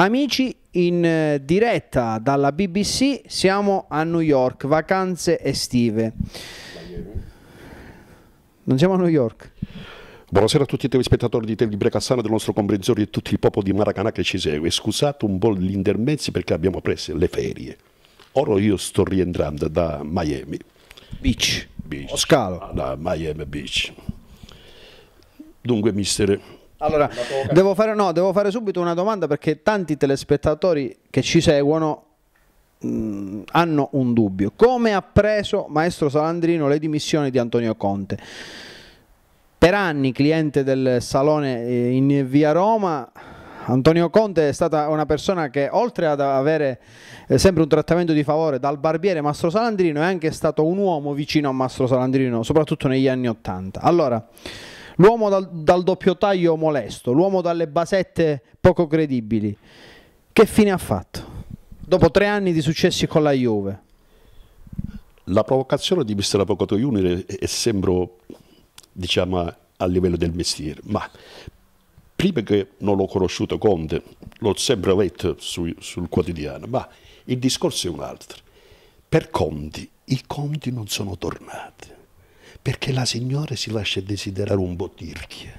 Amici in eh, diretta dalla BBC, siamo a New York, vacanze estive. Non siamo a New York. Buonasera a tutti i telespettatori di Telibre Cassano del nostro comprensorio e tutto il popolo di Maracanã che ci segue. Scusate un po' gli intermezzi perché abbiamo preso le ferie. Ora io sto rientrando da Miami. Beach. Beach. scalo. Da Miami Beach. Dunque, mister, allora, devo fare, no, devo fare subito una domanda perché tanti telespettatori che ci seguono mh, mm, hanno un dubbio. Come ha preso Maestro Salandrino le dimissioni di Antonio Conte? Per anni cliente del salone eh, in via Roma, Antonio Conte è stata una persona che oltre ad avere eh, sempre un trattamento di favore dal barbiere Mastro Salandrino è anche stato un uomo vicino a Mastro Salandrino, soprattutto negli anni Ottanta. Allora, l'uomo dal, dal doppio taglio molesto, l'uomo dalle basette poco credibili. Che fine ha fatto? Dopo tre anni di successi con la Juve. La provocazione di Mister Avvocato Junior è, è sembro, diciamo, a livello del mestiere, ma prima che non l'ho conosciuto Conte, l'ho sempre letto su, sul quotidiano, ma il discorso è un altro. Per Conti, i conti non sono tornati perché la signora si lascia desiderare un po' tirchia.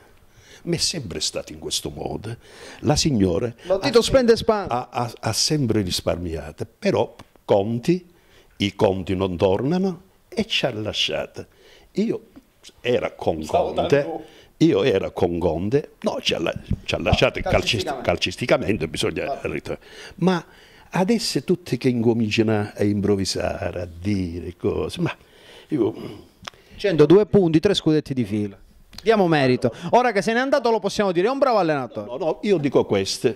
Mi è sempre stato in questo modo. La signora ha, ha, ha sempre risparmiato, però conti, i conti non tornano e ci ha lasciata. Io era con Conte, io era con Conte, no, ci ha, ci ha lasciato no, calcisticamente. calcisticamente, bisogna no. ma adesso tutti che incominciano a improvvisare, a dire cose, ma io 102 punti, 3 scudetti di fila. Diamo merito. Ora che se n'è andato lo possiamo dire, è un bravo allenatore. No, no, io dico questo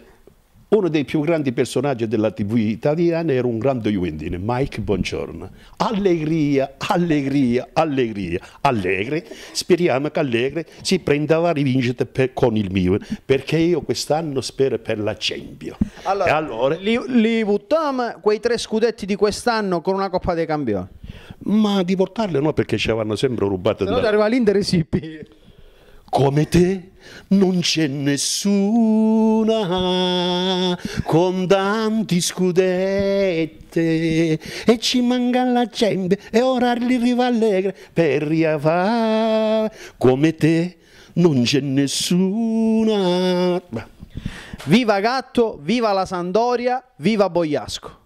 uno dei più grandi personaggi della TV italiana era un grande Juendine, Mike Buongiorno. Allegria, allegria, allegria, allegre. Speriamo che Allegre si prenda la rivincita per, con il mio, perché io quest'anno spero per la Cempio. Allora, allora, li, li buttiamo quei tre scudetti di quest'anno con una Coppa dei Campioni? Ma di portarle no, perché ci avevano sempre rubato. Se no, da... arriva l'Inter e si come te non c'è nessuna con tanti scudette e ci manca la gente e ora arriva allegra per riavare come te non c'è nessuna viva Gatto, viva la Sandoria, viva Boiasco